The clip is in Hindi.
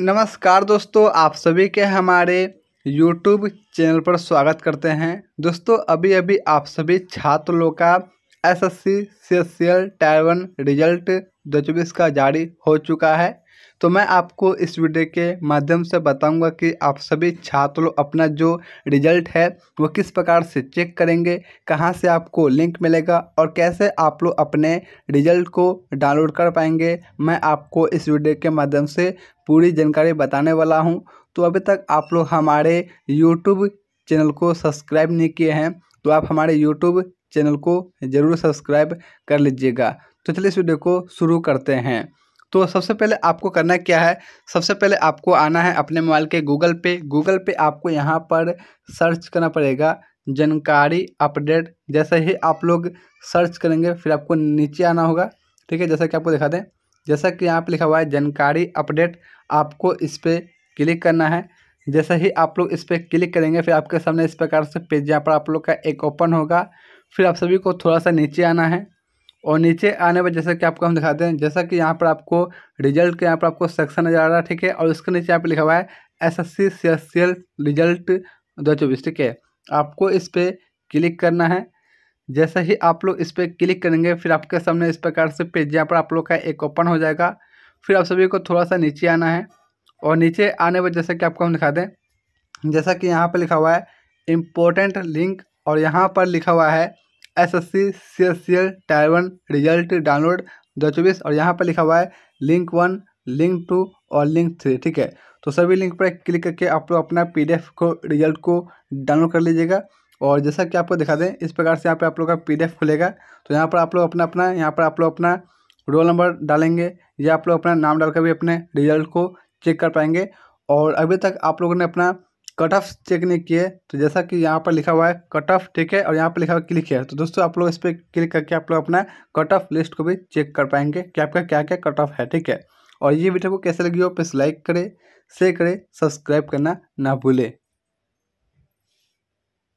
नमस्कार दोस्तों आप सभी के हमारे YouTube चैनल पर स्वागत करते हैं दोस्तों अभी अभी आप सभी छात्र लोग का S S C C S C L tier one result दो का जारी हो चुका है तो मैं आपको इस वीडियो के माध्यम से बताऊंगा कि आप सभी छात्र लोग अपना जो रिजल्ट है वो किस प्रकार से चेक करेंगे कहाँ से आपको लिंक मिलेगा और कैसे आप लोग अपने रिजल्ट को डाउनलोड कर पाएंगे मैं आपको इस वीडियो के माध्यम से पूरी जानकारी बताने वाला हूँ तो अभी तक आप लोग हमारे यूट्यूब चैनल को सब्सक्राइब नहीं किए हैं तो आप हमारे यूट्यूब चैनल को ज़रूर सब्सक्राइब कर लीजिएगा तो चलिए इस वीडियो को शुरू करते हैं तो सबसे पहले आपको करना क्या है सबसे पहले आपको आना है अपने मोबाइल के गूगल पे गूगल पे आपको यहाँ पर सर्च करना पड़ेगा जानकारी अपडेट जैसे ही आप लोग सर्च करेंगे फिर आपको नीचे आना होगा ठीक है जैसा कि आपको दिखा दें जैसा कि यहाँ पर लिखा हुआ है जानकारी अपडेट आपको इस पर क्लिक करना है जैसे ही आप लोग इस पर क्लिक करेंगे फिर आपके सामने इस प्रकार से पेज यहाँ पर आप लोग का एक ओपन होगा फिर आप सभी को थोड़ा सा नीचे आना है और नीचे आने पर जैसा कि आपको हम दिखाते हैं जैसा कि यहाँ पर आपको रिजल्ट के यहाँ पर आपको सेक्शन नजर आ रहा है ठीक है और उसके नीचे यहाँ पर लिखा हुआ है S S C C S C L result दो चौबीस ठीक है आपको इस पर क्लिक करना है जैसे ही आप लोग इस पर क्लिक करेंगे फिर आपके सामने इस प्रकार से पेज यहाँ पर आप लोग का एक ओपन हो जाएगा फिर आप सभी को थोड़ा सा नीचे आना है और नीचे आने पर जैसा कि आपको हम दिखा दें जैसा कि यहाँ पर लिखा हुआ है इम्पोर्टेंट लिंक और यहाँ पर लिखा हुआ है S S C C S C L tier one result download दो चौबीस और यहाँ पर लिखा हुआ है लिंक वन लिंक टू और लिंक थ्री ठीक है तो सभी लिंक पर क्लिक करके आप लोग अपना पी को रिजल्ट को डाउनलोड कर लीजिएगा और जैसा कि आपको दिखा दें इस प्रकार से यहाँ पर आप लोग का पी खुलेगा तो यहाँ पर आप लोग अपना अपना यहाँ पर आप लोग अपना रोल नंबर डालेंगे या आप लोग अपना नाम डालकर भी अपने रिजल्ट को चेक कर पाएंगे और अभी तक आप लोगों ने अपना कट ऑफ चेक नहीं किए तो जैसा कि यहाँ पर लिखा हुआ है कट ऑफ ठीक है और यहाँ पर लिखा हुआ क्लिक है तो दोस्तों आप लोग इस पर क्लिक करके आप लोग अपना कट ऑफ लिस्ट को भी चेक कर पाएंगे कि आपका क्या क्या कट ऑफ है ठीक है और ये वीडियो को कैसे लगी हो प्लीज़ लाइक करें शेयर करें सब्सक्राइब करना ना भूलें